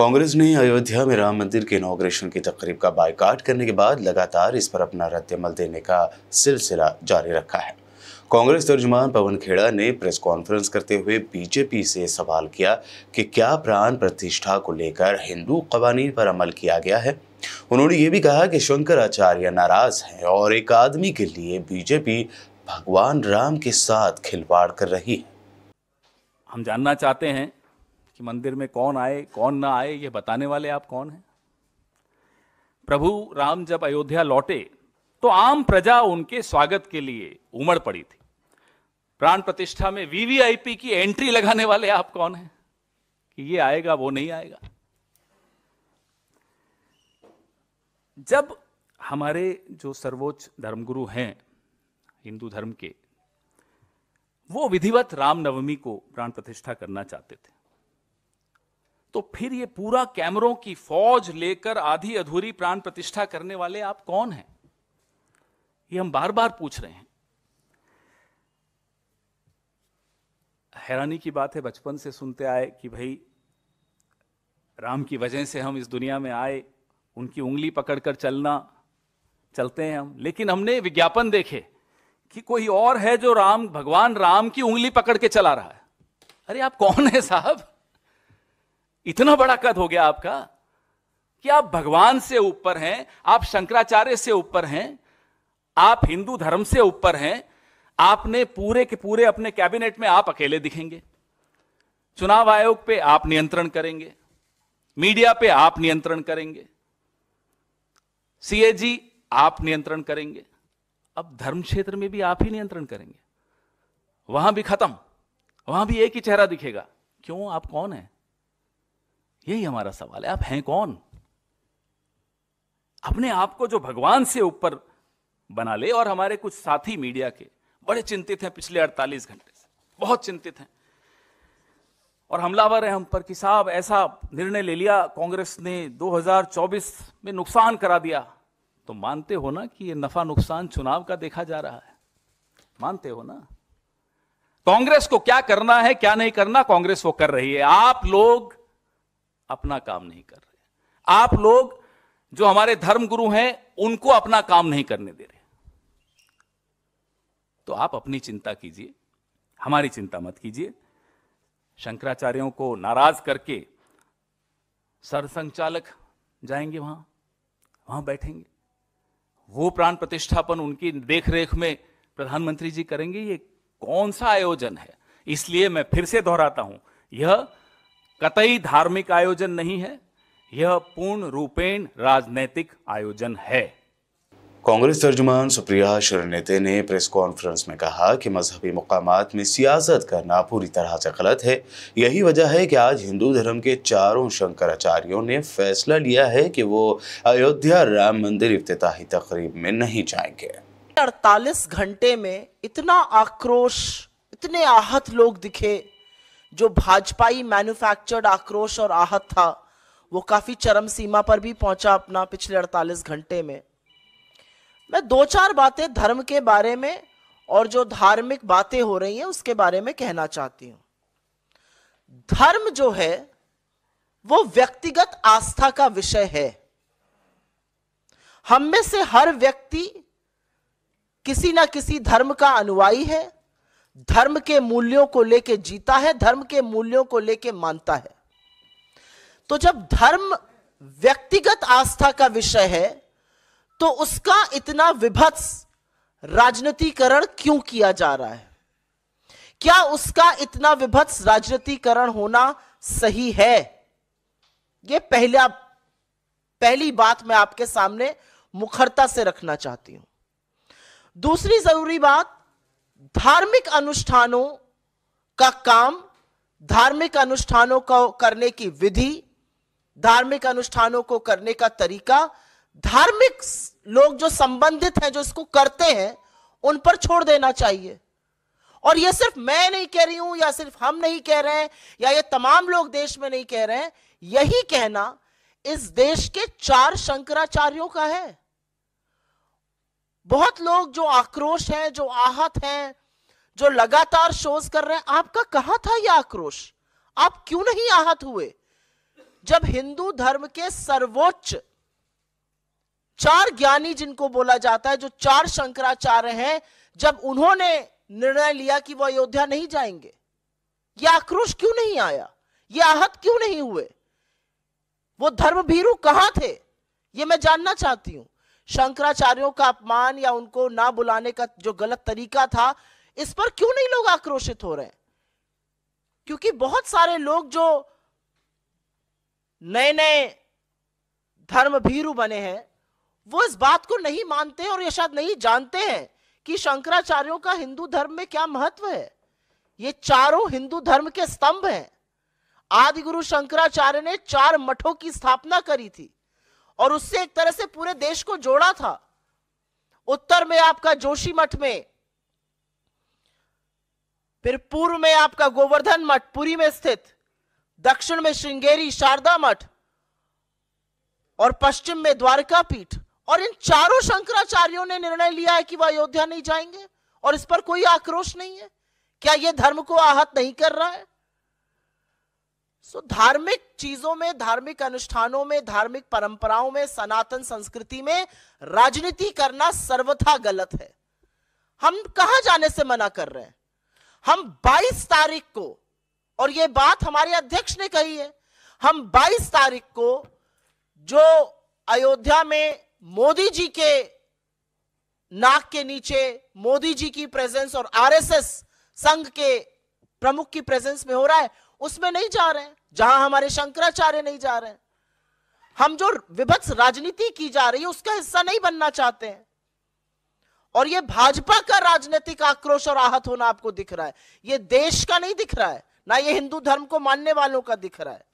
कांग्रेस ने अयोध्या में राम मंदिर के इनाग्रेशन की तकरीब का बायकाट करने के बाद लगातार इस पर अपना रद्दमल देने का सिलसिला जारी रखा है कांग्रेस तर्जुमान पवन खेड़ा ने प्रेस कॉन्फ्रेंस करते हुए बीजेपी से सवाल किया कि क्या प्राण प्रतिष्ठा को लेकर हिंदू कवानीन पर अमल किया गया है उन्होंने ये भी कहा कि शंकराचार्य नाराज हैं और एक आदमी के लिए बीजेपी भगवान राम के साथ खिलवाड़ कर रही है हम जानना चाहते हैं कि मंदिर में कौन आए कौन ना आए ये बताने वाले आप कौन हैं प्रभु राम जब अयोध्या लौटे तो आम प्रजा उनके स्वागत के लिए उमड़ पड़ी थी प्राण प्रतिष्ठा में वीवीआईपी की एंट्री लगाने वाले आप कौन हैं कि ये आएगा वो नहीं आएगा जब हमारे जो सर्वोच्च धर्मगुरु हैं हिंदू धर्म के वो विधिवत रामनवमी को प्राण प्रतिष्ठा करना चाहते थे तो फिर ये पूरा कैमरों की फौज लेकर आधी अधूरी प्राण प्रतिष्ठा करने वाले आप कौन हैं ये हम बार बार पूछ रहे हैं हैरानी की बात है बचपन से सुनते आए कि भाई राम की वजह से हम इस दुनिया में आए उनकी उंगली पकड़कर चलना चलते हैं हम लेकिन हमने विज्ञापन देखे कि कोई और है जो राम भगवान राम की उंगली पकड़ के चला रहा है अरे आप कौन है साहब इतना बड़ा कद हो गया आपका कि आप भगवान से ऊपर हैं आप शंकराचार्य से ऊपर हैं आप हिंदू धर्म से ऊपर हैं आपने पूरे के पूरे अपने कैबिनेट में आप अकेले दिखेंगे चुनाव आयोग पे आप नियंत्रण करेंगे मीडिया पे आप नियंत्रण करेंगे सीएजी आप नियंत्रण करेंगे अब धर्म क्षेत्र में भी आप ही नियंत्रण करेंगे वहां भी खत्म वहां भी एक ही चेहरा दिखेगा क्यों आप कौन है यही हमारा सवाल है आप हैं कौन अपने आप को जो भगवान से ऊपर बना ले और हमारे कुछ साथी मीडिया के बड़े चिंतित हैं पिछले 48 घंटे से बहुत चिंतित हैं और हमलावर है हम पर कि साहब ऐसा निर्णय ले लिया कांग्रेस ने 2024 में नुकसान करा दिया तो मानते हो ना कि ये नफा नुकसान चुनाव का देखा जा रहा है मानते हो ना कांग्रेस को क्या करना है क्या नहीं करना कांग्रेस वो कर रही है आप लोग अपना काम नहीं कर रहे आप लोग जो हमारे धर्म गुरु हैं उनको अपना काम नहीं करने दे रहे तो आप अपनी चिंता कीजिए हमारी चिंता मत कीजिए शंकराचार्यों को नाराज करके सरसंचालक जाएंगे वहां वहां बैठेंगे वो प्राण प्रतिष्ठापन उनकी देखरेख में प्रधानमंत्री जी करेंगे ये कौन सा आयोजन है इसलिए मैं फिर से दोहराता हूं यह कतई धार्मिक आयोजन नहीं है यह पूर्ण रूपेण राजनैतिक आयोजन है कांग्रेस तर्जुमान सुप्रिया शरणते ने प्रेस कॉन्फ्रेंस में कहा कि मजहबी मकाम में सियासत करना पूरी तरह से गलत है यही वजह है कि आज हिंदू धर्म के चारों शंकराचार्यों ने फैसला लिया है कि वो अयोध्या राम मंदिर इफ्ताही तकरीब में नहीं जाएंगे अड़तालीस घंटे में इतना आक्रोश इतने आहत लोग दिखे जो भाजपाई मैन्युफैक्चर्ड आक्रोश और आहत था वो काफी चरम सीमा पर भी पहुंचा अपना पिछले 48 घंटे में मैं दो चार बातें धर्म के बारे में और जो धार्मिक बातें हो रही हैं उसके बारे में कहना चाहती हूं धर्म जो है वो व्यक्तिगत आस्था का विषय है हम में से हर व्यक्ति किसी ना किसी धर्म का अनुयायी है धर्म के मूल्यों को लेके जीता है धर्म के मूल्यों को लेके मानता है तो जब धर्म व्यक्तिगत आस्था का विषय है तो उसका इतना विभत्स राजनीतिकरण क्यों किया जा रहा है क्या उसका इतना विभत्स राजनीतिकरण होना सही है यह पहला पहली बात मैं आपके सामने मुखरता से रखना चाहती हूं दूसरी जरूरी बात धार्मिक अनुष्ठानों का काम धार्मिक अनुष्ठानों को करने की विधि धार्मिक अनुष्ठानों को करने का तरीका धार्मिक लोग जो संबंधित हैं जो इसको करते हैं उन पर छोड़ देना चाहिए और यह सिर्फ मैं नहीं कह रही हूं या सिर्फ हम नहीं कह रहे हैं या ये तमाम लोग देश में नहीं कह रहे हैं यही कहना इस देश के चार शंकराचार्यों का है बहुत लोग जो आक्रोश है जो आहत है जो लगातार शोज कर रहे हैं आपका कहा था यह आक्रोश आप क्यों नहीं आहत हुए जब हिंदू धर्म के सर्वोच्च चार ज्ञानी जिनको बोला जाता है जो चार शंकराचार्य हैं जब उन्होंने निर्णय लिया कि वह अयोध्या नहीं जाएंगे यह आक्रोश क्यों नहीं आया यह आहत क्यों नहीं हुए वो धर्म भीरू कहां थे ये मैं जानना चाहती हूं शंकराचार्यों का अपमान या उनको ना बुलाने का जो गलत तरीका था इस पर क्यों नहीं लोग आक्रोशित हो रहे हैं क्योंकि बहुत सारे लोग जो नए नए धर्म भीरु बने हैं वो इस बात को नहीं मानते और ये शायद नहीं जानते हैं कि शंकराचार्यों का हिंदू धर्म में क्या महत्व है ये चारों हिंदू धर्म के स्तंभ हैं आदि गुरु शंकराचार्य ने चार मठों की स्थापना करी थी और उससे एक तरह से पूरे देश को जोड़ा था उत्तर में आपका जोशी मठ में फिर पूर्व में आपका गोवर्धन मठ पुरी में स्थित दक्षिण में श्रृंगेरी शारदा मठ और पश्चिम में द्वारका पीठ और इन चारों शंकराचार्यों ने निर्णय लिया है कि वह अयोध्या नहीं जाएंगे और इस पर कोई आक्रोश नहीं है क्या यह धर्म को आहत नहीं कर रहा है सो so, धार्मिक चीजों में धार्मिक अनुष्ठानों में धार्मिक परंपराओं में सनातन संस्कृति में राजनीति करना सर्वथा गलत है हम कहा जाने से मना कर रहे हैं हम 22 तारीख को और यह बात हमारे अध्यक्ष ने कही है हम 22 तारीख को जो अयोध्या में मोदी जी के नाक के नीचे मोदी जी की प्रेजेंस और आरएसएस संघ के प्रमुख की प्रेजेंस में हो रहा है उसमें नहीं जा रहे हैं जहां हमारे शंकराचार्य नहीं जा रहे हैं हम जो विभत्स राजनीति की जा रही है उसका हिस्सा नहीं बनना चाहते हैं और ये भाजपा का राजनीतिक आक्रोश और आहत होना आपको दिख रहा है ये देश का नहीं दिख रहा है ना ये हिंदू धर्म को मानने वालों का दिख रहा है